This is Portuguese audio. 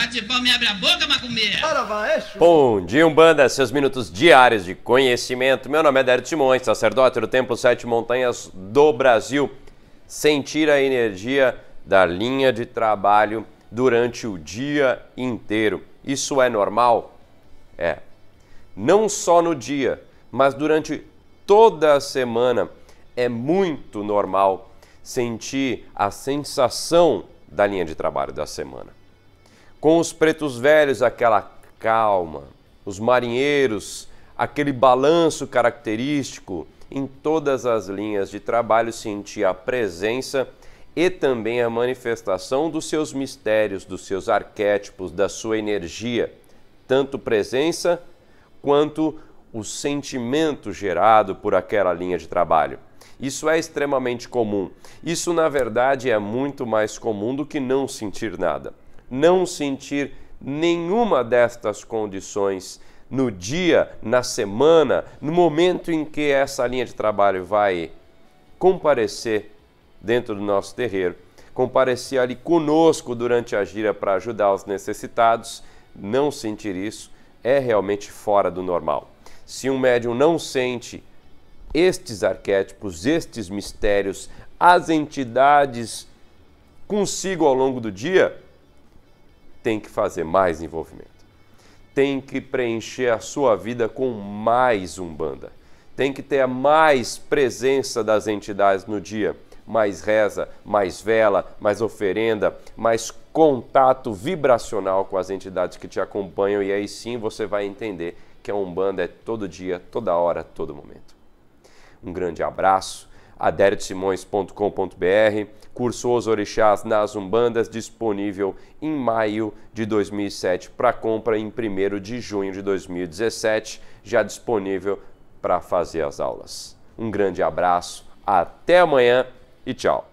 Bate palma e abre a boca, macumbeira. Para vai, é Bom dia, Umbanda, seus minutos diários de conhecimento. Meu nome é Dário Simões, sacerdote do Templo Sete Montanhas do Brasil. Sentir a energia da linha de trabalho durante o dia inteiro. Isso é normal? É. Não só no dia, mas durante toda a semana é muito normal sentir a sensação da linha de trabalho da semana. Com os pretos velhos, aquela calma. Os marinheiros, aquele balanço característico. Em todas as linhas de trabalho sentia a presença e também a manifestação dos seus mistérios, dos seus arquétipos, da sua energia, tanto presença quanto o sentimento gerado por aquela linha de trabalho. Isso é extremamente comum. Isso, na verdade, é muito mais comum do que não sentir nada não sentir nenhuma destas condições no dia, na semana, no momento em que essa linha de trabalho vai comparecer dentro do nosso terreiro, comparecer ali conosco durante a gira para ajudar os necessitados, não sentir isso é realmente fora do normal. Se um médium não sente estes arquétipos, estes mistérios, as entidades consigo ao longo do dia, tem que fazer mais envolvimento. Tem que preencher a sua vida com mais umbanda. Tem que ter mais presença das entidades no dia. Mais reza, mais vela, mais oferenda, mais contato vibracional com as entidades que te acompanham. E aí sim você vai entender que a Umbanda é todo dia, toda hora, todo momento. Um grande abraço aderesimões.com.br, curso Os Orixás nas Umbandas, disponível em maio de 2007 para compra em 1 de junho de 2017, já disponível para fazer as aulas. Um grande abraço, até amanhã e tchau!